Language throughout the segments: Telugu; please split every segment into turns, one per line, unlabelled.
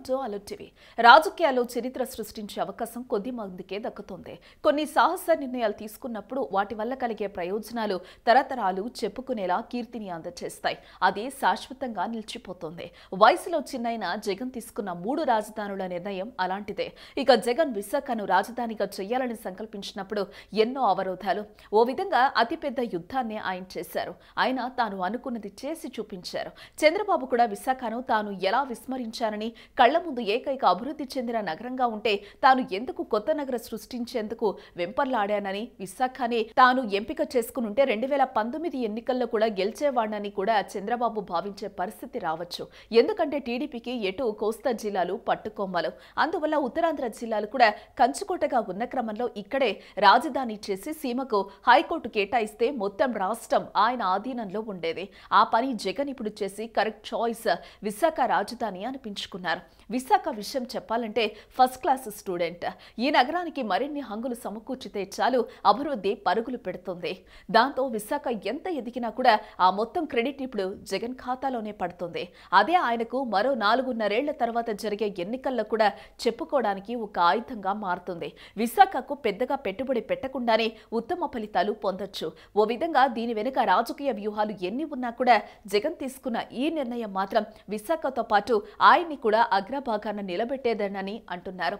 వెల్కమ్ అలర్టివి రాజకీయాల్లో చరిత్ర సృష్టించే అవకాశం కొద్ది మందికే దక్కుతుంది కొన్ని సాహస నిర్ణయాలు తీసుకున్నప్పుడు వాటి వల్ల కలిగే ప్రయోజనాలు తరతరాలు చెప్పుకునేలా కీర్తిని అందజేస్తాయి అది శాశ్వతంగా నిలిచిపోతుంది వయసులో చిన్నైన జగన్ తీసుకున్న మూడు రాజధానుల నిర్ణయం అలాంటిదే ఇక జగన్ విశాఖను రాజధానిగా చేయాలని సంకల్పించినప్పుడు ఎన్నో అవరోధాలు ఓ విధంగా అతిపెద్ద యుద్ధాన్ని ఆయన చేశారు ఆయన తాను అనుకున్నది చేసి చూపించారు చంద్రబాబు కూడా విశాఖను తాను ఎలా విస్మరించారని కళ కళ్ల ముందు ఏకైక అభివృద్ధి చెందిన నగరంగా ఉంటే తాను ఎందుకు కొత్త నగర సృష్టించేందుకు వెంపర్లాడానని విశాఖని తాను ఎంపిక చేసుకునుంటే రెండు వేల పంతొమ్మిది ఎన్నికల్లో కూడా గెలిచేవాడని కూడా చంద్రబాబు భావించే పరిస్థితి రావచ్చు ఎందుకంటే టీడీపీకి ఎటు కోస్తా జిల్లాలు పట్టుకోమ్మలు అందువల్ల ఉత్తరాంధ్ర జిల్లాలు కూడా కంచుకోటగా ఉన్న క్రమంలో ఇక్కడే రాజధాని చేసి సీమకు హైకోర్టు కేటాయిస్తే మొత్తం రాష్ట్రం ఆయన ఆధీనంలో ఉండేది ఆ పని జగన్ ఇప్పుడు చేసి కరెక్ట్ చాయిస్ విశాఖ రాజధాని అనిపించుకున్నారు విశాఖ విషయం చెప్పాలంటే ఫస్ట్ క్లాస్ స్టూడెంట్ ఈ నగరానికి మరిన్ని హంగులు సమకూర్చితే చాలు అభివృద్ధి పరుగులు పెడుతుంది దాంతో విశాఖ ఎంత ఎదిగినా కూడా ఆ మొత్తం క్రెడిట్ ఇప్పుడు జగన్ ఖాతాలోనే పడుతుంది అదే ఆయనకు మరో నాలుగున్నరేళ్ల తర్వాత జరిగే ఎన్నికల్లో కూడా చెప్పుకోవడానికి ఒక ఆయుధంగా మారుతుంది విశాఖకు పెద్దగా పెట్టుబడి పెట్టకుండానే ఉత్తమ ఫలితాలు పొందొచ్చు ఓ విధంగా దీని వెనుక రాజకీయ వ్యూహాలు ఎన్ని ఉన్నా కూడా జగన్ తీసుకున్న ఈ నిర్ణయం మాత్రం విశాఖతో పాటు ఆయన్ని కూడా అగ్రభాగాన నిలబెట్టేదేనని అంటున్నారు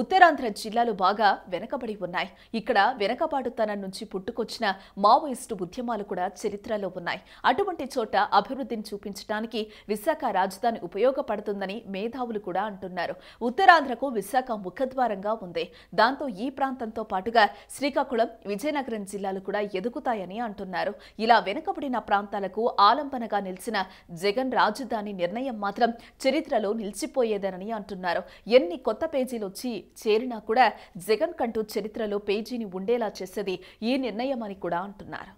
ఉత్తరాంధ్ర జిల్లాలు బాగా వెనకబడి ఉన్నాయి ఇక్కడ వెనకబాటుతనం నుంచి పుట్టుకొచ్చిన మావోయిస్టు ఉద్యమాలు కూడా చరిత్రలో ఉన్నాయి అటువంటి చోట అభివృద్ధిని చూపించడానికి విశాఖ రాజధాని ఉపయోగపడుతుందని మేధావులు కూడా అంటున్నారు ఉత్తరాంధ్రకు విశాఖ ముఖద్వారంగా ఉంది దాంతో ఈ ప్రాంతంతో పాటుగా శ్రీకాకుళం విజయనగరం జిల్లాలు కూడా ఎదుగుతాయని అంటున్నారు ఇలా వెనుకబడిన ప్రాంతాలకు ఆలంబనగా నిలిచిన జగన్ రాజధాని నిర్ణయం మాత్రం చరిత్రలో నిలిచిపోయే చేయలేదనని అంటున్నారు ఎన్ని కొత్త పేజీలు వచ్చి చేరినా కూడా జగన్ కంటూ చరిత్రలో పేజీని ఉండేలా చేసేది ఈ నిర్ణయం అని కూడా అంటున్నారు